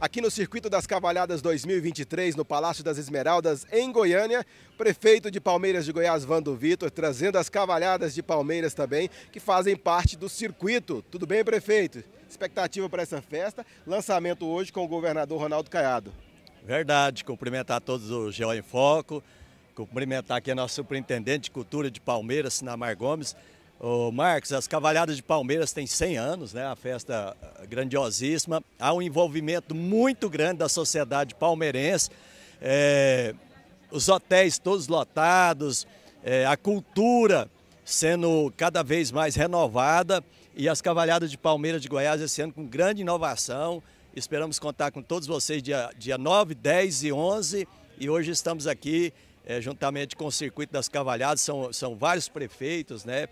aqui no Circuito das Cavalhadas 2023, no Palácio das Esmeraldas, em Goiânia. Prefeito de Palmeiras de Goiás, Vando Vitor, trazendo as cavalhadas de Palmeiras também, que fazem parte do circuito. Tudo bem, prefeito? Expectativa para essa festa, lançamento hoje com o governador Ronaldo Caiado. Verdade, cumprimentar todos o Geo em Foco, cumprimentar aqui a nossa superintendente de cultura de Palmeiras, Sinamar Gomes, Ô, Marcos, as Cavalhadas de Palmeiras têm 100 anos, né? A festa ah, grandiosíssima. Há um envolvimento muito grande da sociedade palmeirense. É, os hotéis todos lotados, é, a cultura sendo cada vez mais renovada e as Cavalhadas de Palmeiras de Goiás esse ano com grande inovação. Esperamos contar com todos vocês dia, dia 9, 10 e 11 e hoje estamos aqui é, juntamente com o Circuito das Cavalhadas, são, são vários prefeitos, né?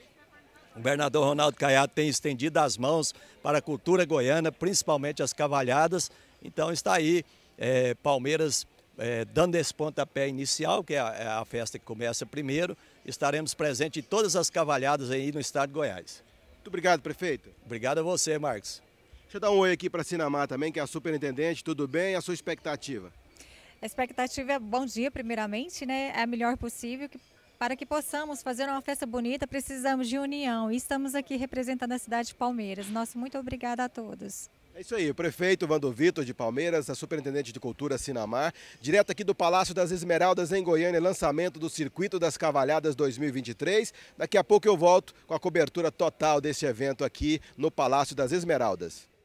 O governador Ronaldo Caiado tem estendido as mãos para a cultura goiana, principalmente as cavalhadas. Então está aí é, Palmeiras é, dando esse pontapé inicial, que é a, é a, festa que começa primeiro. Estaremos presentes em todas as cavalhadas aí no estado de Goiás. Muito obrigado, prefeito. Obrigado a você, Marcos. Deixa eu dar um oi aqui para a Sinamar também, que é a superintendente. Tudo bem? E a sua expectativa? A expectativa é bom dia, primeiramente, né? É a melhor possível, que para que possamos fazer uma festa bonita, precisamos de união. E estamos aqui representando a cidade de Palmeiras. Nosso muito obrigada a todos. É isso aí, o prefeito Vando Vitor de Palmeiras, a superintendente de cultura Sinamar, direto aqui do Palácio das Esmeraldas em Goiânia, lançamento do Circuito das Cavalhadas 2023. Daqui a pouco eu volto com a cobertura total desse evento aqui no Palácio das Esmeraldas.